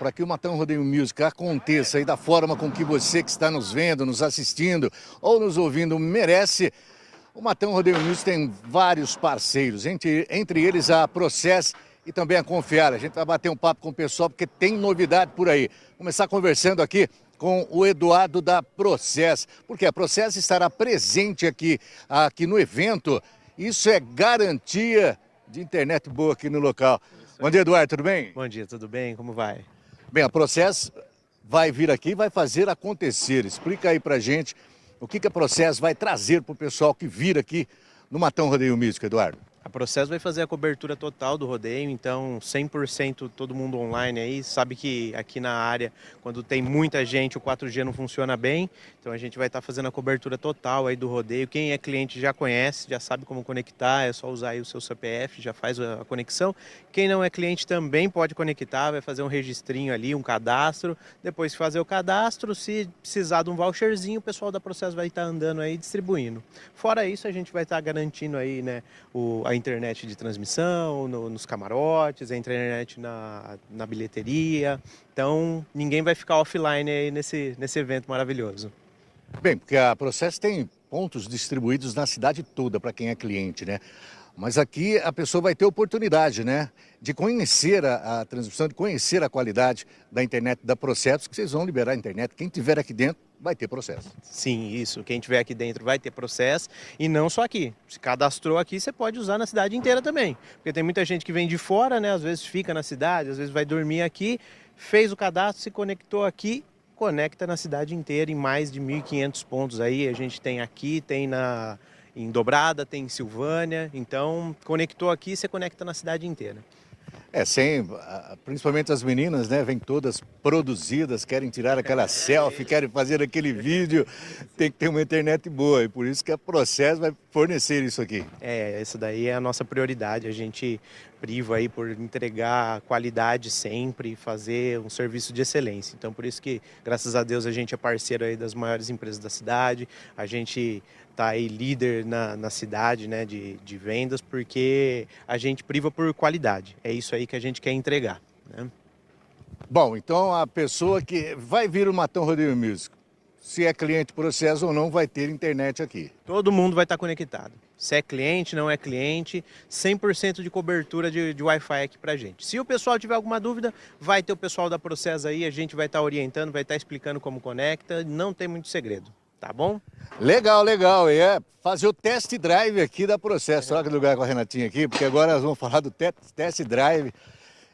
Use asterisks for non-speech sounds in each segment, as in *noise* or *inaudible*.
para que o Matão Rodeio Music aconteça aí da forma com que você que está nos vendo, nos assistindo ou nos ouvindo merece, o Matão Rodeio Music tem vários parceiros, entre, entre eles a Process e também a Confiar. A gente vai bater um papo com o pessoal porque tem novidade por aí. Começar conversando aqui com o Eduardo da Process, porque a Process estará presente aqui, aqui no evento. Isso é garantia de internet boa aqui no local. Bom dia, Eduardo, tudo bem? Bom dia, tudo bem? Como vai? Bem, a Processo vai vir aqui e vai fazer acontecer. Explica aí pra gente o que, que a Processo vai trazer pro pessoal que vir aqui no Matão Rodeio Místico, Eduardo. A Processo vai fazer a cobertura total do rodeio, então 100% todo mundo online aí. Sabe que aqui na área, quando tem muita gente, o 4G não funciona bem, então a gente vai estar tá fazendo a cobertura total aí do rodeio. Quem é cliente já conhece, já sabe como conectar, é só usar aí o seu CPF, já faz a conexão. Quem não é cliente também pode conectar, vai fazer um registrinho ali, um cadastro. Depois fazer o cadastro, se precisar de um voucherzinho, o pessoal da Processo vai estar tá andando aí distribuindo. Fora isso, a gente vai estar tá garantindo aí, né, o a internet de transmissão, no, nos camarotes, a internet na, na bilheteria. Então, ninguém vai ficar offline aí nesse, nesse evento maravilhoso. Bem, porque a Processo tem pontos distribuídos na cidade toda para quem é cliente, né? Mas aqui a pessoa vai ter oportunidade, né? De conhecer a, a transmissão, de conhecer a qualidade da internet da Procetos, que vocês vão liberar a internet. Quem tiver aqui dentro vai ter processo. Sim, isso. Quem tiver aqui dentro vai ter processo. E não só aqui. Se cadastrou aqui, você pode usar na cidade inteira também. Porque tem muita gente que vem de fora, né? Às vezes fica na cidade, às vezes vai dormir aqui, fez o cadastro, se conectou aqui, conecta na cidade inteira em mais de 1.500 pontos aí. A gente tem aqui, tem na em Dobrada, tem em Silvânia. Então, conectou aqui, você conecta na cidade inteira. É, sem, principalmente as meninas, né? Vêm todas produzidas, querem tirar aquela *laughs* é selfie, querem fazer aquele vídeo. Tem que ter uma internet boa e por isso que a Process vai fornecer isso aqui. É, isso daí é a nossa prioridade. A gente priva aí por entregar qualidade sempre e fazer um serviço de excelência. Então, por isso que, graças a Deus, a gente é parceiro aí das maiores empresas da cidade, a gente está aí líder na, na cidade né, de, de vendas, porque a gente priva por qualidade. É isso aí que a gente quer entregar. Né? Bom, então a pessoa que vai vir o Matão Rodrigo Music, se é cliente processo ou não, vai ter internet aqui. Todo mundo vai estar conectado se é cliente, não é cliente, 100% de cobertura de, de Wi-Fi aqui para gente. Se o pessoal tiver alguma dúvida, vai ter o pessoal da Processa aí, a gente vai estar tá orientando, vai estar tá explicando como conecta, não tem muito segredo, tá bom? Legal, legal, e é fazer o test drive aqui da Processa. Olha que lugar com a Renatinha aqui, porque agora nós vamos falar do test drive.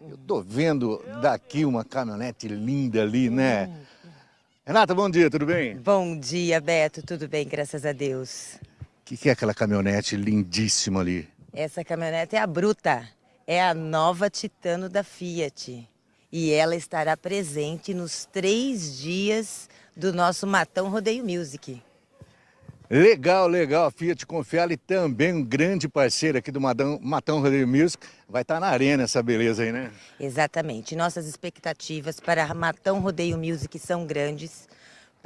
Eu tô vendo daqui uma caminhonete linda ali, né? Hum. Renata, bom dia, tudo bem? Bom dia, Beto, tudo bem, graças a Deus que, que é aquela caminhonete lindíssima ali? Essa caminhonete é a Bruta, é a nova Titano da Fiat. E ela estará presente nos três dias do nosso Matão Rodeio Music. Legal, legal. A Fiat confia e também um grande parceiro aqui do Madão, Matão Rodeio Music. Vai estar tá na arena essa beleza aí, né? Exatamente. Nossas expectativas para Matão Rodeio Music são grandes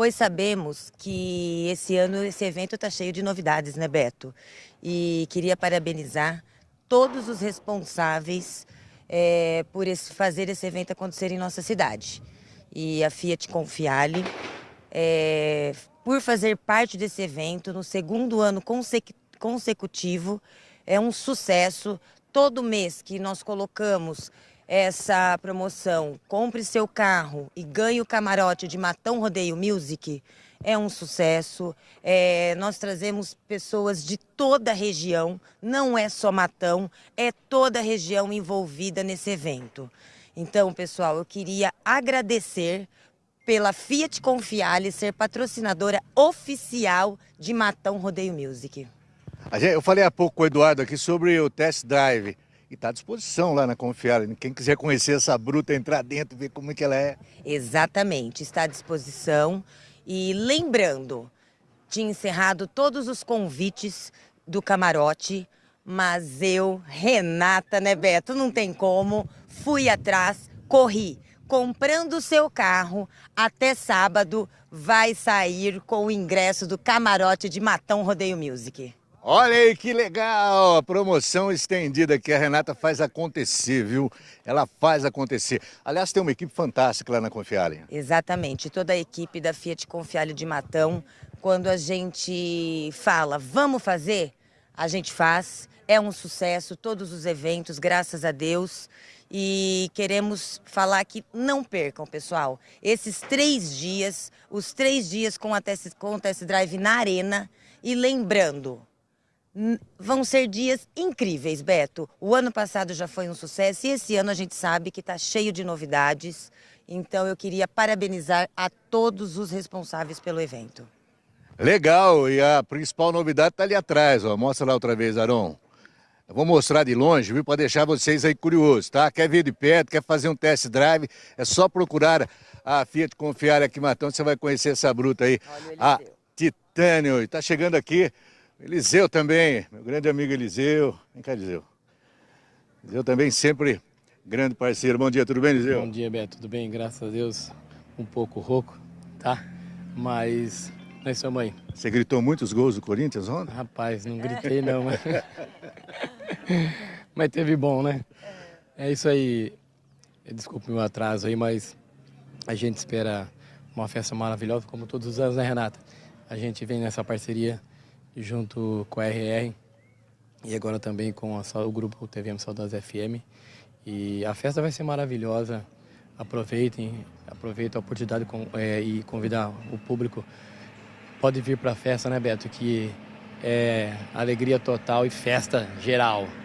pois sabemos que esse ano esse evento está cheio de novidades, né, Beto? E queria parabenizar todos os responsáveis é, por esse, fazer esse evento acontecer em nossa cidade. E a Fiat Confiale, é, por fazer parte desse evento no segundo ano consecutivo, é um sucesso. Todo mês que nós colocamos essa promoção Compre seu carro e ganhe o camarote de Matão Rodeio Music é um sucesso. É, nós trazemos pessoas de toda a região, não é só Matão, é toda a região envolvida nesse evento. Então, pessoal, eu queria agradecer pela Fiat Confiale ser patrocinadora oficial de Matão Rodeio Music. Eu falei há pouco com o Eduardo aqui sobre o test drive. E está à disposição lá na Confiar. Quem quiser conhecer essa bruta, entrar dentro, ver como é que ela é. Exatamente, está à disposição. E lembrando, tinha encerrado todos os convites do camarote, mas eu, Renata, né, Beto? Não tem como. Fui atrás, corri. Comprando o seu carro, até sábado vai sair com o ingresso do camarote de Matão Rodeio Music. Olha aí que legal! A promoção estendida que a Renata faz acontecer, viu? Ela faz acontecer. Aliás, tem uma equipe fantástica lá na Confiale. Exatamente. Toda a equipe da Fiat Confiale de Matão, quando a gente fala, vamos fazer, a gente faz. É um sucesso, todos os eventos, graças a Deus. E queremos falar que não percam, pessoal. Esses três dias, os três dias com a test, com o test drive na arena. E lembrando, Vão ser dias incríveis, Beto. O ano passado já foi um sucesso e esse ano a gente sabe que está cheio de novidades. Então eu queria parabenizar a todos os responsáveis pelo evento. Legal, e a principal novidade está ali atrás, ó. Mostra lá outra vez, Aron. Eu vou mostrar de longe, viu, para deixar vocês aí curiosos, tá? Quer vir de perto, quer fazer um test drive, é só procurar a Fiat Confiar aqui em Matão, você vai conhecer essa bruta aí. Olha, a Titânio, está chegando aqui Eliseu também, meu grande amigo Eliseu. Vem cá, Eliseu. Eliseu também sempre grande parceiro. Bom dia, tudo bem, Eliseu? Bom dia, Beto. Tudo bem, graças a Deus. Um pouco rouco, tá? Mas é sua mãe. Você gritou muitos gols do Corinthians ontem? Rapaz, não gritei não, mas... *laughs* mas teve bom, né? É isso aí. Desculpe o meu atraso aí, mas a gente espera uma festa maravilhosa, como todos os anos, né, Renata? A gente vem nessa parceria junto com a RR e agora também com a, o grupo TVM Saudades FM. E a festa vai ser maravilhosa. Aproveitem, aproveitem a oportunidade com, é, e convidar o público. Pode vir para a festa, né, Beto? Que é alegria total e festa geral.